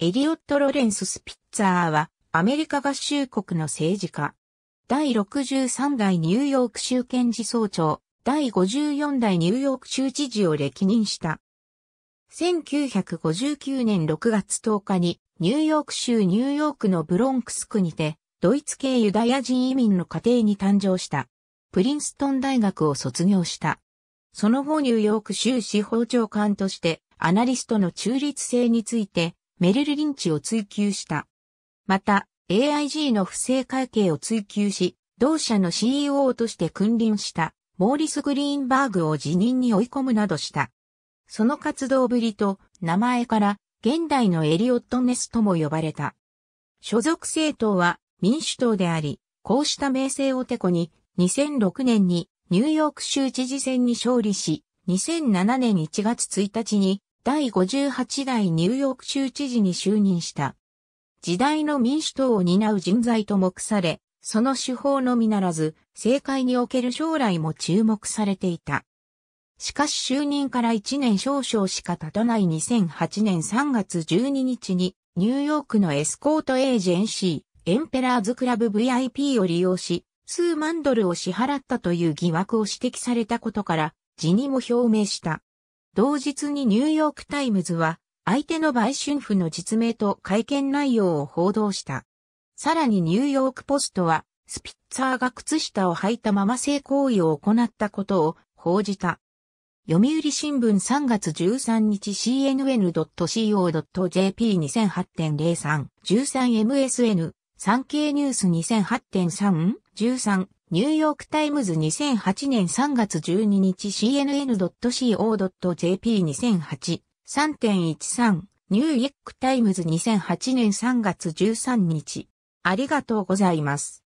エリオット・ロレンス・スピッツァーは、アメリカ合衆国の政治家。第63代ニューヨーク州検事総長、第54代ニューヨーク州知事を歴任した。1959年6月10日に、ニューヨーク州ニューヨークのブロンクス区にて、ドイツ系ユダヤ人移民の家庭に誕生した。プリンストン大学を卒業した。その後ニューヨーク州司法長官として、アナリストの中立性について、メルル・リンチを追求した。また、AIG の不正会計を追求し、同社の CEO として君臨したモーリス・グリーンバーグを辞任に追い込むなどした。その活動ぶりと名前から現代のエリオット・ネスとも呼ばれた。所属政党は民主党であり、こうした名声をてこに2006年にニューヨーク州知事選に勝利し、2007年1月1日に第58代ニューヨーク州知事に就任した。時代の民主党を担う人材と目され、その手法のみならず、政界における将来も注目されていた。しかし就任から1年少々しか経たない2008年3月12日に、ニューヨークのエスコートエージェンシー、エンペラーズクラブ VIP を利用し、数万ドルを支払ったという疑惑を指摘されたことから、辞任も表明した。同日にニューヨークタイムズは、相手の売春婦の実名と会見内容を報道した。さらにニューヨークポストは、スピッツァーが靴下を履いたまま性行為を行ったことを報じた。読売新聞3月13日 cnn.co.jp2008.03 13msn 産経ニュース2008.3 13ニューヨークタイムズ2008年3月12日 CNN.co.jp2008 3.13ニューヨークタイムズ2008年3月13日ありがとうございます。